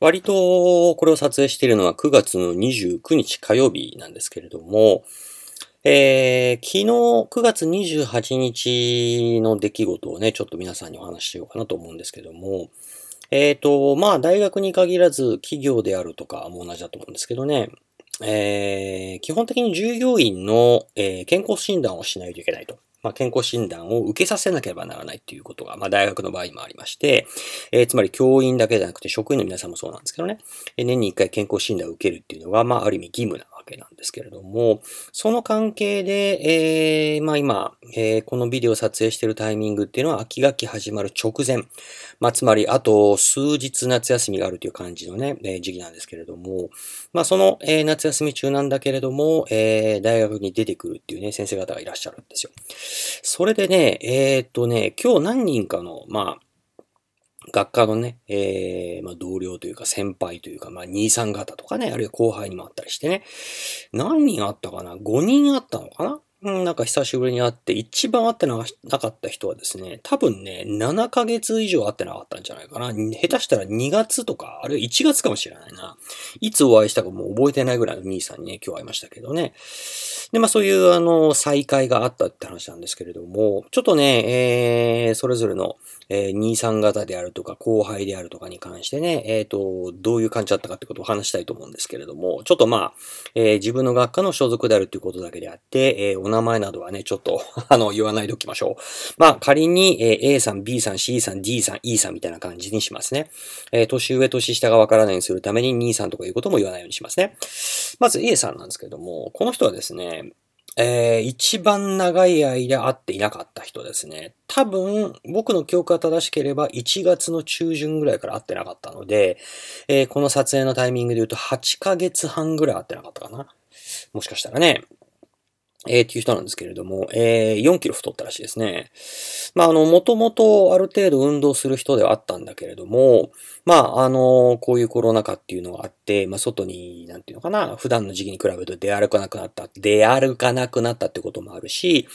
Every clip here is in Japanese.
割と、これを撮影しているのは9月の29日火曜日なんですけれども、えー、昨日9月28日の出来事をね、ちょっと皆さんにお話ししようかなと思うんですけども、えっ、ー、と、まあ、大学に限らず企業であるとかも同じだと思うんですけどね、えー、基本的に従業員の、えー、健康診断をしないといけないと。まあ、健康診断を受けさせなければならないということが、まあ、大学の場合もありまして、えー、つまり教員だけじゃなくて職員の皆さんもそうなんですけどね、年に1回健康診断を受けるっていうのが、まあ、ある意味義務なわけなんですけれども、その関係で、えー、まあ今、えー、このビデオ撮影してるタイミングっていうのは秋学期始まる直前、まあつまりあと数日夏休みがあるという感じのね、えー、時期なんですけれども、まあその、えー、夏休み中なんだけれども、えー、大学に出てくるっていうね、先生方がいらっしゃるんですよ。それでね、えー、っとね、今日何人かの、まあ、学科のね、えー、まあ、同僚というか先輩というか、まあ、兄さん方とかね、あるいは後輩にもあったりしてね、何人あったかな ?5 人あったのかななんか久しぶりに会って、一番会ってなかった人はですね、多分ね、7ヶ月以上会ってなかったんじゃないかな。下手したら2月とか、あるいは1月かもしれないな。いつお会いしたかもう覚えてないぐらいの兄さんにね、今日会いましたけどね。で、まあそういう、あの、再会があったって話なんですけれども、ちょっとね、えー、それぞれの、えー、兄さん方であるとか、後輩であるとかに関してね、えっ、ー、と、どういう感じだったかってことを話したいと思うんですけれども、ちょっとまあ、えー、自分の学科の所属であるということだけであって、えー名前などはね、ちょっと あの、言わないでおきましょう。まあ、仮に、え A さん、B さん、C さん、D さん、E さんみたいな感じにしますね。えー、年上、年下がわからないようにするために、兄さんとかいうことも言わないようにしますね。まず A さんなんですけども、この人はですね、えー、一番長い間会っていなかった人ですね。多分、僕の記憶が正しければ1月の中旬ぐらいから会ってなかったので、えー、この撮影のタイミングで言うと8ヶ月半ぐらい会ってなかったかな。もしかしたらね。えー、っていう人なんですけれども、えー、4キロ太ったらしいですね。まあ、あの、もともとある程度運動する人ではあったんだけれども、まあ、あの、こういうコロナ禍っていうのがあって、まあ、外に、なんていうのかな、普段の時期に比べると出歩かなくなった、出歩かなくなったってこともあるし、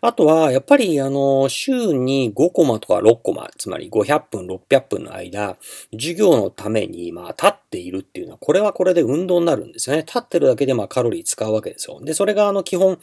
あとは、やっぱり、あの、週に5コマとか6コマ、つまり500分、600分の間、授業のために、まあ、立っているっていうのは、これはこれで運動になるんですよね。立ってるだけで、まあ、カロリー使うわけですよ。で、それが、あの、基本、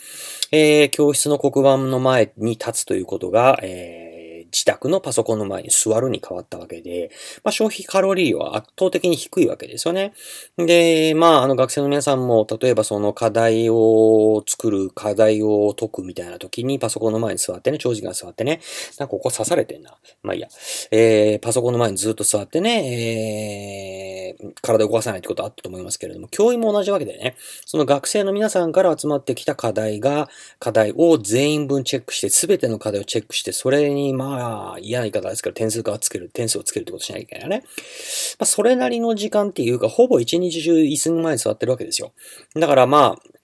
えー、教室の黒板の前に立つということが、えー、自宅のパソコンの前に座るに変わったわけで、まあ、消費カロリーは圧倒的に低いわけですよね。で、まあ、あの学生の皆さんも、例えばその課題を作る、課題を解くみたいな時にパソコンの前に座ってね、長時間座ってね、なんかここ刺されてんな。まあいいや。えー、パソコンの前にずっと座ってね、えー体を動かさないってことあったと思いますけれども、教員も同じわけでね、その学生の皆さんから集まってきた課題が、課題を全員分チェックして、すべての課題をチェックして、それに、まあ、嫌な言い方ですけど、点数化をつける、点数をつけるってことしなきゃいけないね。まあ、それなりの時間っていうか、ほぼ一日中椅子の前に座ってるわけですよ。だからまあ、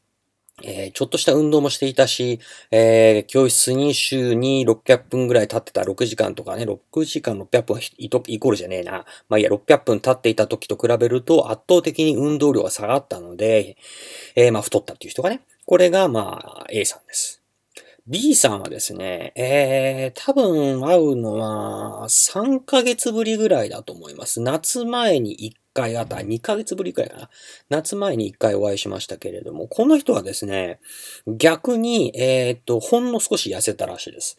えー、ちょっとした運動もしていたし、えー、教室に週に600分ぐらい経ってた6時間とかね、6時間600分はイコールじゃねえな。まあいや、600分経っていた時と比べると圧倒的に運動量が下がったので、えー、まあ太ったっていう人がね、これがまあ A さんです。B さんはですね、えー、多分会うのは3ヶ月ぶりぐらいだと思います。夏前に1回あたり、2ヶ月ぶりくらいかな。夏前に1回お会いしましたけれども、この人はですね、逆に、えー、っと、ほんの少し痩せたらしいです。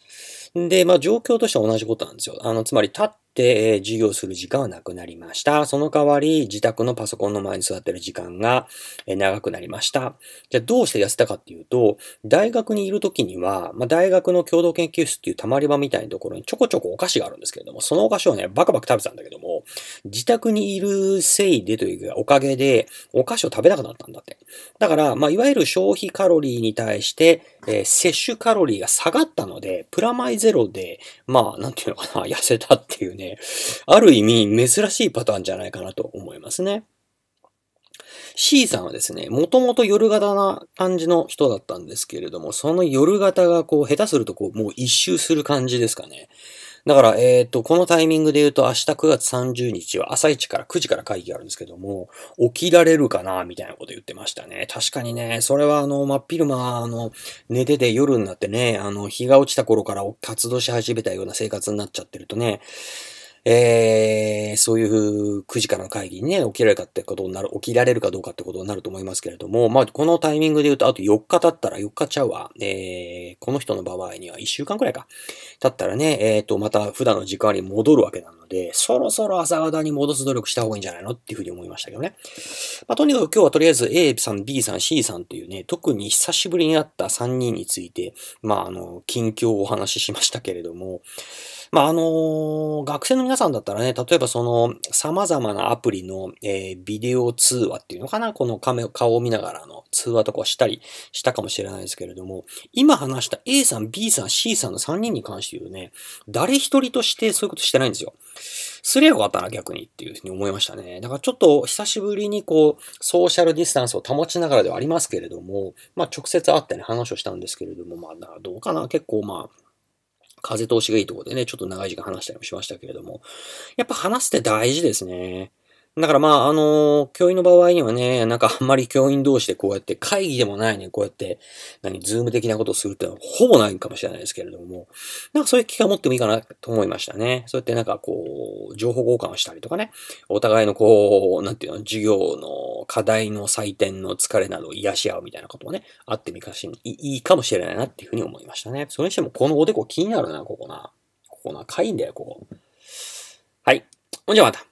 で、まあ状況としては同じことなんですよ。あの、つまり立っ、えー、授業する時間はなくなりました。その代わり、自宅のパソコンの前に座ってる時間が、えー、長くなりました。じゃあどうして痩せたかっていうと、大学にいる時には、まあ、大学の共同研究室っていう溜まり場みたいなところにちょこちょこお菓子があるんですけれども、そのお菓子をね、バクバク食べてたんだけども、自宅にいるせいでというか、おかげで、お菓子を食べなくなったんだって。だから、まあ、いわゆる消費カロリーに対して、えー、摂取カロリーが下がったので、プラマイゼロで、まあ、なんていうのかな、痩せたっていうね、ね、ある意味珍しいパターンじゃないかなと思いますね。C さんはですね、もともと夜型な感じの人だったんですけれども、その夜型がこう、下手するとこう、もう一周する感じですかね。だから、えっ、ー、と、このタイミングで言うと、明日9月30日は朝1から9時から会議があるんですけども、起きられるかな、みたいなこと言ってましたね。確かにね、それはあの、真っ昼間、あの、寝てて夜になってね、あの、日が落ちた頃から活動し始めたような生活になっちゃってるとね、えー、そういう9時からの会議にね、起きられるかってことになる、起きられるかどうかってことになると思いますけれども、まあ、このタイミングで言うと、あと4日経ったら、4日ちゃうわ、えー、この人の場合には1週間くらいか、経ったらね、えっ、ー、と、また普段の時間に戻るわけなので、そろそろ朝方に戻す努力した方がいいんじゃないのっていうふうに思いましたけどね。まあ、とにかく今日はとりあえず A さん、B さん、C さんというね、特に久しぶりに会った3人について、まあ、あの、近況をお話ししましたけれども、まあ、あのー、学生の皆皆さんだったらね、例えばその様々なアプリの、えー、ビデオ通話っていうのかな、この顔を見ながらの通話とかしたりしたかもしれないですけれども、今話した A さん、B さん、C さんの3人に関して言うとね、誰一人としてそういうことしてないんですよ。すりゃよかったな、逆にっていうふうに思いましたね。だからちょっと久しぶりにこう、ソーシャルディスタンスを保ちながらではありますけれども、まあ直接会ってね、話をしたんですけれども、まあどうかな、結構まあ、風通しがいいところでね、ちょっと長い時間話したりもしましたけれども、やっぱ話すって大事ですね。だからまあ、あのー、教員の場合にはね、なんかあんまり教員同士でこうやって会議でもないね、こうやって、何、ズーム的なことをするってのはほぼないかもしれないですけれども、なんかそういう機会を持ってもいいかなと思いましたね。そうやってなんかこう、情報交換をしたりとかね、お互いのこう、なんていうの、授業の課題の採点の疲れなどを癒し合うみたいなこともね、あってみかしいいいかもしれないなっていうふうに思いましたね。それにしてもこのおでこ気になるな、ここな。ここな、かいんだよ、ここ。はい。ほんじゃまた。